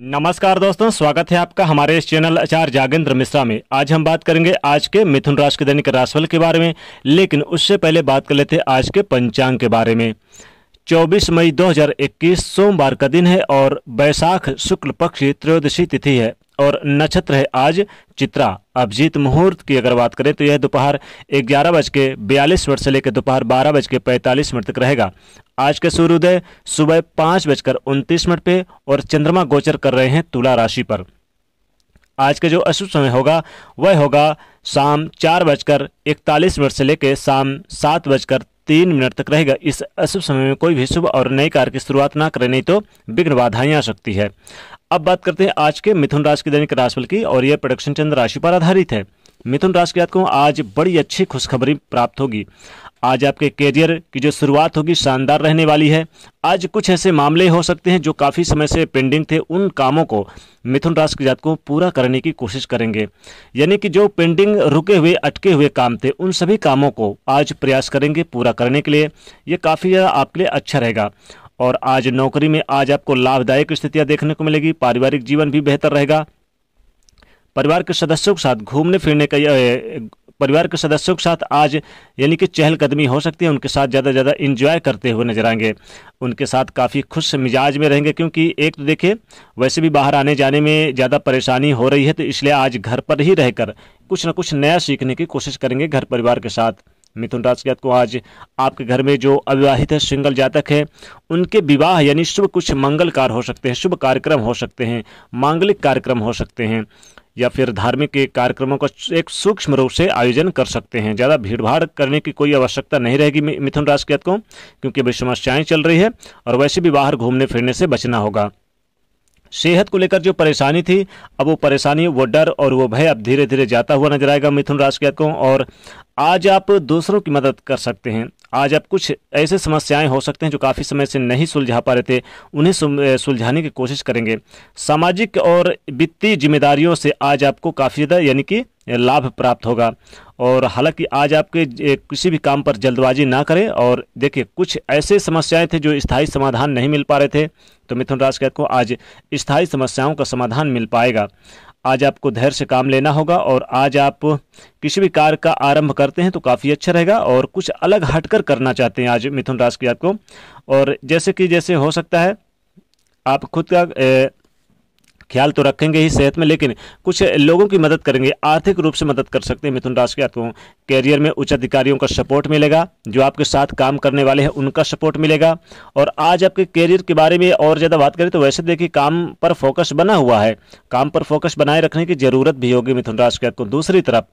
नमस्कार दोस्तों स्वागत है आपका हमारे इस चैनल आचार्य जागेंद्र मिश्रा में आज हम बात करेंगे आज के मिथुन राशि के दैनिक राशिफल के बारे में लेकिन उससे पहले बात कर लेते हैं आज के पंचांग के बारे में 24 मई 2021 सोमवार का दिन है और बैसाख शुक्ल पक्ष त्रयोदशी तिथि है और नक्षत्र है आज चित्रा अभिजीत मुहूर्त की अगर बात करें तो यह दोपहर ग्यारह बज के बयालीस मिनट से लेकर दोपहर बारह बज के पैंतालीस मिनट तक रहेगा आज का सूर्योदय सुबह पांच बजकर उनतीस मिनट पे और चंद्रमा गोचर कर रहे हैं तुला राशि पर आज का जो अशुभ समय होगा वह होगा शाम चार बजकर इकतालीस मिनट से लेकर शाम सात बजकर तीन मिनट तक रहेगा इस अशुभ समय में कोई भी शुभ और नए कार्य की शुरुआत ना करें नहीं तो विघ्न बाधाएं आ सकती है अब बात करते हैं आज के मिथुन राशि के दैनिक राशिफल की और यह प्रोडक्शन चंद्र राशि पर आधारित है मिथुन राशि के जातकों आज बड़ी अच्छी खुशखबरी प्राप्त होगी आज आपके कैरियर की जो शुरुआत होगी शानदार रहने वाली है आज कुछ ऐसे मामले हो सकते हैं जो काफ़ी समय से पेंडिंग थे उन कामों को मिथुन राशि के जातकों पूरा करने की कोशिश करेंगे यानी कि जो पेंडिंग रुके हुए अटके हुए काम थे उन सभी कामों को आज प्रयास करेंगे पूरा करने के लिए ये काफ़ी ज़्यादा आपके लिए अच्छा रहेगा और आज नौकरी में आज आपको लाभदायक स्थितियाँ देखने को मिलेगी पारिवारिक जीवन भी बेहतर रहेगा परिवार के सदस्यों के साथ घूमने फिरने का परिवार के सदस्यों के साथ आज यानी कि चहलकदमी हो सकती है उनके साथ ज़्यादा ज़्यादा इंजॉय करते हुए नजर आएंगे उनके साथ काफ़ी खुश मिजाज में रहेंगे क्योंकि एक तो देखिए वैसे भी बाहर आने जाने में ज़्यादा परेशानी हो रही है तो इसलिए आज घर पर ही रहकर कुछ ना कुछ नया सीखने की कोशिश करेंगे घर परिवार के साथ मिथुन राज के को आज आपके घर में जो अविवाहित है सिंगल जातक है उनके विवाह यानी शुभ कुछ मंगल कार्य हो सकते हैं शुभ कार्यक्रम हो सकते हैं मांगलिक कार्यक्रम हो सकते हैं या फिर धार्मिक कार्यक्रमों का एक सूक्ष्म रूप से आयोजन कर सकते हैं ज़्यादा भीड़भाड़ करने की कोई आवश्यकता नहीं रहेगी मिथुन राशि के को क्योंकि अभी समस्याएं चल रही है और वैसे भी बाहर घूमने फिरने से बचना होगा सेहत को लेकर जो परेशानी थी अब वो परेशानी वो डर और वो भय अब धीरे धीरे जाता हुआ नजर आएगा मिथुन राशि के और आज आप दूसरों की मदद कर सकते हैं आज आप कुछ ऐसे समस्याएं हो सकते हैं जो काफ़ी समय से नहीं सुलझा पा रहे थे उन्हें सुलझाने की कोशिश करेंगे सामाजिक और वित्तीय जिम्मेदारियों से आज आपको काफ़ी ज़्यादा यानी कि लाभ प्राप्त होगा और हालांकि आज आपके किसी भी काम पर जल्दबाजी ना करें और देखिए कुछ ऐसे समस्याएं थे जो स्थायी समाधान नहीं मिल पा रहे थे तो मिथुन राशि कहते को आज स्थायी समस्याओं का समाधान मिल पाएगा आज आपको धैर्य से काम लेना होगा और आज आप किसी भी कार्य का आरंभ करते हैं तो काफ़ी अच्छा रहेगा और कुछ अलग हटकर करना चाहते हैं आज मिथुन राशि की आपको और जैसे कि जैसे हो सकता है आप खुद का ख्याल तो रखेंगे ही सेहत में लेकिन कुछ लोगों की मदद करेंगे आर्थिक रूप से मदद कर सकते हैं मिथुन राशि के आपको कैरियर में उच्च अधिकारियों का सपोर्ट मिलेगा जो आपके साथ काम करने वाले हैं उनका सपोर्ट मिलेगा और आज आपके कैरियर के बारे में और ज़्यादा बात करें तो वैसे देखिए काम पर फोकस बना हुआ है काम पर फोकस बनाए रखने की ज़रूरत भी होगी मिथुन राशि के आपको दूसरी तरफ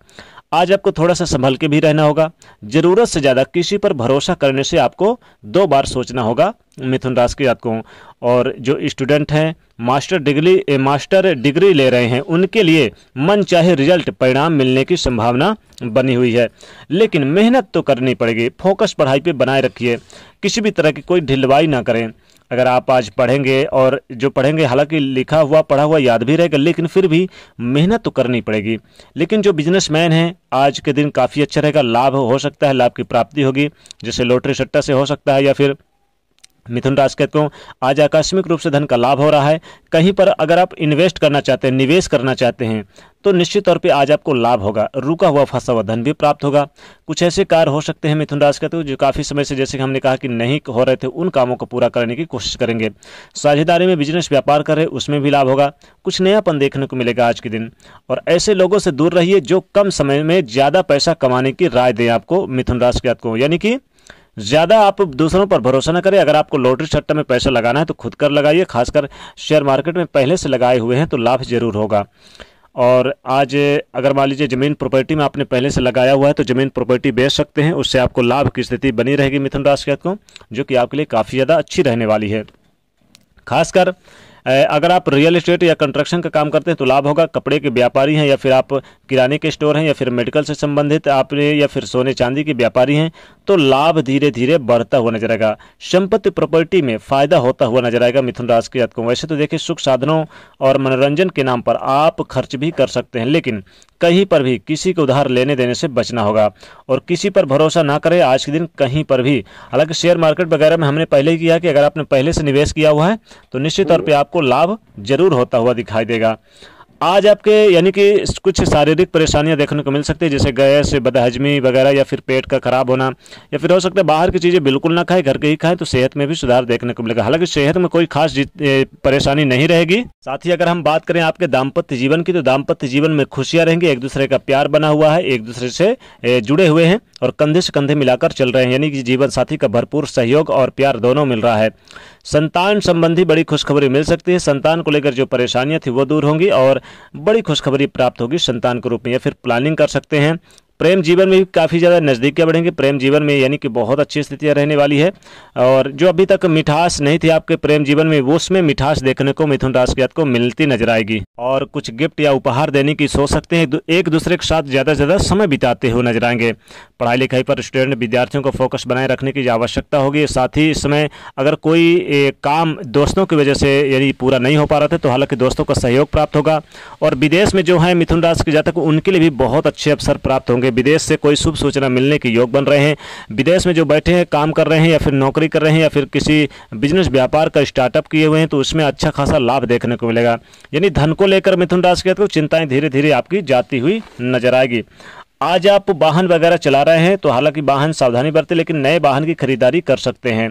आज आपको थोड़ा सा संभल के भी रहना होगा ज़रूरत से ज़्यादा किसी पर भरोसा करने से आपको दो बार सोचना होगा मिथुन राशि के जातकों और जो स्टूडेंट हैं मास्टर डिग्री मास्टर डिग्री ले रहे हैं उनके लिए मन चाहे रिजल्ट परिणाम मिलने की संभावना बनी हुई है लेकिन मेहनत तो करनी पड़ेगी फोकस पढ़ाई पे बनाए रखिए किसी भी तरह की कोई ढिलवाई ना करें अगर आप आज पढ़ेंगे और जो पढ़ेंगे हालांकि लिखा हुआ पढ़ा हुआ याद भी रहेगा लेकिन फिर भी मेहनत तो करनी पड़ेगी लेकिन जो बिजनेसमैन हैं आज के दिन काफ़ी अच्छा रहेगा लाभ हो सकता है लाभ की प्राप्ति होगी जैसे लॉटरी सट्टा से हो सकता है या फिर मिथुन राशि कहते हो आज आकस्मिक रूप से धन का लाभ हो रहा है कहीं पर अगर आप इन्वेस्ट करना चाहते हैं निवेश करना चाहते हैं तो निश्चित तौर पे आज आपको लाभ होगा रुका हुआ फंसा हुआ धन भी प्राप्त होगा कुछ ऐसे कार्य हो सकते हैं मिथुन राशि कहते हो जो काफ़ी समय से जैसे कि हमने कहा कि नहीं हो रहे थे उन कामों को पूरा करने की कोशिश करेंगे साझेदारी में बिजनेस व्यापार कर रहे उसमें भी लाभ होगा कुछ नयापन देखने को मिलेगा आज के दिन और ऐसे लोगों से दूर रहिए जो कम समय में ज़्यादा पैसा कमाने की राय दें आपको मिथुन राशि के को यानी कि ज़्यादा आप दूसरों पर भरोसा न करें अगर आपको लॉटरी सट्टा में पैसा लगाना है तो खुद कर लगाइए खासकर शेयर मार्केट में पहले से लगाए हुए हैं तो लाभ ज़रूर होगा और आज अगर मान लीजिए ज़मीन प्रॉपर्टी में आपने पहले से लगाया हुआ है तो ज़मीन प्रॉपर्टी बेच सकते हैं उससे आपको लाभ की स्थिति बनी रहेगी मिथुन राशि को जो कि आपके लिए काफ़ी ज़्यादा अच्छी रहने वाली है खासकर अगर आप रियल एस्टेट या कंस्ट्रक्शन का काम करते हैं तो लाभ होगा कपड़े के व्यापारी हैं या फिर आप किराने के स्टोर हैं या फिर मेडिकल से संबंधित आप या फिर सोने चांदी के व्यापारी हैं तो लाभ धीरे धीरे बढ़ता हुआ नजर आएगा संपत्ति प्रॉपर्टी में फायदा होता हुआ नजर आएगा मिथुन राशि के जातकों वैसे तो देखिए सुख साधनों और मनोरंजन के नाम पर आप खर्च भी कर सकते हैं लेकिन कहीं पर भी किसी को उधार लेने देने से बचना होगा और किसी पर भरोसा ना करें आज के दिन कहीं पर भी हालांकि शेयर मार्केट वगैरह में हमने पहले ही किया कि अगर आपने पहले से निवेश किया हुआ है तो निश्चित तौर पर आपको लाभ जरूर होता हुआ दिखाई देगा आज आपके यानी कि कुछ शारीरिक परेशानियां देखने को मिल सकती है जैसे गैस बदहजमी वगैरह या फिर पेट का खराब होना या फिर हो सकता है बाहर की चीज़ें बिल्कुल ना खाएं घर के ही खाएं तो सेहत में भी सुधार देखने को मिलेगा हालांकि सेहत में कोई खास परेशानी नहीं रहेगी साथ ही अगर हम बात करें आपके दाम्पत्य जीवन की तो दाम्पत्य जीवन में खुशियाँ रहेंगी एक दूसरे का प्यार बना हुआ है एक दूसरे से जुड़े हुए हैं और कंधे से कंधे मिलाकर चल रहे हैं यानी कि जीवन साथी का भरपूर सहयोग और प्यार दोनों मिल रहा है संतान संबंधी बड़ी खुशखबरी मिल सकती है संतान को लेकर जो परेशानियां थी वो दूर होंगी और बड़ी खुशखबरी प्राप्त होगी संतान के रूप में या फिर प्लानिंग कर सकते हैं प्रेम जीवन में भी काफ़ी ज़्यादा नज़दीकियाँ बढ़ेंगे प्रेम जीवन में यानी कि बहुत अच्छी स्थितियाँ रहने वाली है और जो अभी तक मिठास नहीं थी आपके प्रेम जीवन में वो उसमें मिठास देखने को मिथुन राशि के को मिलती नजर आएगी और कुछ गिफ्ट या उपहार देने की सोच सकते हैं एक दूसरे के साथ ज़्यादा से ज़्यादा समय बिताते हुए नजर आएंगे पढ़ाई लिखाई पर स्टूडेंट विद्यार्थियों को फोकस बनाए रखने की आवश्यकता होगी साथ ही इस समय अगर कोई काम दोस्तों की वजह से यानी पूरा नहीं हो पा रहा था तो हालांकि दोस्तों का सहयोग प्राप्त होगा और विदेश में जो है मिथुन राशि के जातक उनके लिए भी बहुत अच्छे अवसर प्राप्त होंगे क्योंकि विदेश से कोई शुभ सूचना मिलने के योग बन रहे हैं विदेश में जो बैठे हैं काम कर रहे हैं या फिर नौकरी कर रहे हैं या फिर किसी बिजनेस व्यापार का स्टार्टअप किए हुए हैं तो उसमें अच्छा खासा लाभ देखने को मिलेगा यानी धन को लेकर मिथुन राशि के चिंताएं धीरे धीरे आपकी जाती हुई नजर आएगी आज आप वाहन वगैरह चला रहे हैं तो हालांकि वाहन सावधानी बरते लेकिन नए वाहन की खरीदारी कर सकते हैं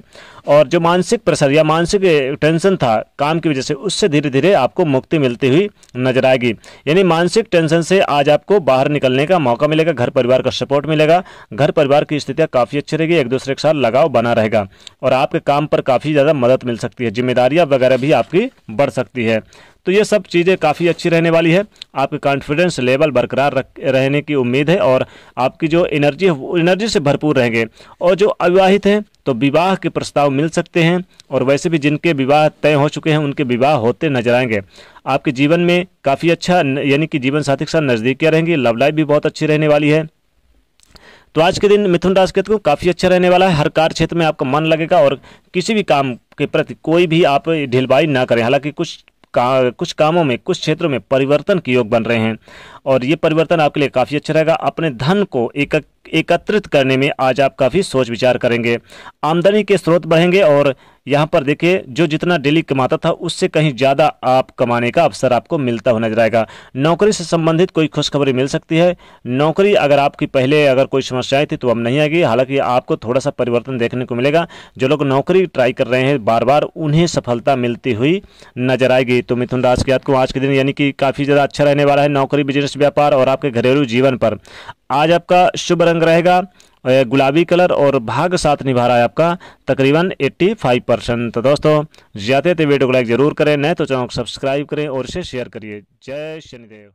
और जो मानसिक प्रेशर या मानसिक टेंशन था काम की वजह से उससे धीरे धीरे आपको मुक्ति मिलती हुई नजर आएगी यानी मानसिक टेंशन से आज आपको बाहर निकलने का मौका मिलेगा घर परिवार का सपोर्ट मिलेगा घर परिवार की स्थितियाँ काफ़ी अच्छी रहेगी एक दूसरे के साथ लगाव बना रहेगा और आपके काम पर काफ़ी ज़्यादा मदद मिल सकती है जिम्मेदारियाँ वगैरह भी आपकी बढ़ सकती है तो ये सब चीज़ें काफ़ी अच्छी रहने वाली है आपके कॉन्फिडेंस लेवल बरकरार रख रहने की उम्मीद है और आपकी जो एनर्जी है वो एनर्जी से भरपूर रहेंगे और जो अविवाहित हैं तो विवाह के प्रस्ताव मिल सकते हैं और वैसे भी जिनके विवाह तय हो चुके हैं उनके विवाह होते नजर आएंगे आपके जीवन में काफ़ी अच्छा यानी कि जीवन साथी के साथ नज़दीकियाँ रहेंगी लव लाइफ भी बहुत अच्छी रहने वाली है तो आज के दिन मिथुन राशि को काफ़ी अच्छा रहने वाला है हर कार्य क्षेत्र में आपका मन लगेगा और किसी भी काम के प्रति कोई भी आप ढिलवाई ना करें हालांकि कुछ कुछ कामों में कुछ क्षेत्रों में परिवर्तन के योग बन रहे हैं और ये परिवर्तन आपके लिए काफ़ी अच्छा रहेगा अपने धन को एक एकत्रित करने में आज आप काफ़ी सोच विचार करेंगे आमदनी के स्रोत बढ़ेंगे और यहाँ पर देखिए जो जितना डेली कमाता था उससे कहीं ज़्यादा आप कमाने का अवसर आपको मिलता हुआ नजर आएगा नौकरी से संबंधित कोई खुशखबरी मिल सकती है नौकरी अगर आपकी पहले अगर कोई समस्याएं थी तो अब नहीं आएगी हालांकि आपको थोड़ा सा परिवर्तन देखने को मिलेगा जो लोग नौकरी ट्राई कर रहे हैं बार बार उन्हें सफलता मिलती हुई नजर आएगी तो मिथुन राज के आज के दिन यानी कि काफ़ी ज़्यादा अच्छा रहने वाला है नौकरी बिजनेस निवेश व्यापार और आपके घरेलू जीवन पर आज आपका शुभ रंग रहेगा गुलाबी कलर और भाग साथ निभा रहा है आपका तकरीबन 85 परसेंट तो दोस्तों ज़्यादा वीडियो को लाइक ज़रूर करें नए तो चैनल को सब्सक्राइब करें और इसे शेयर करिए जय शनिदेव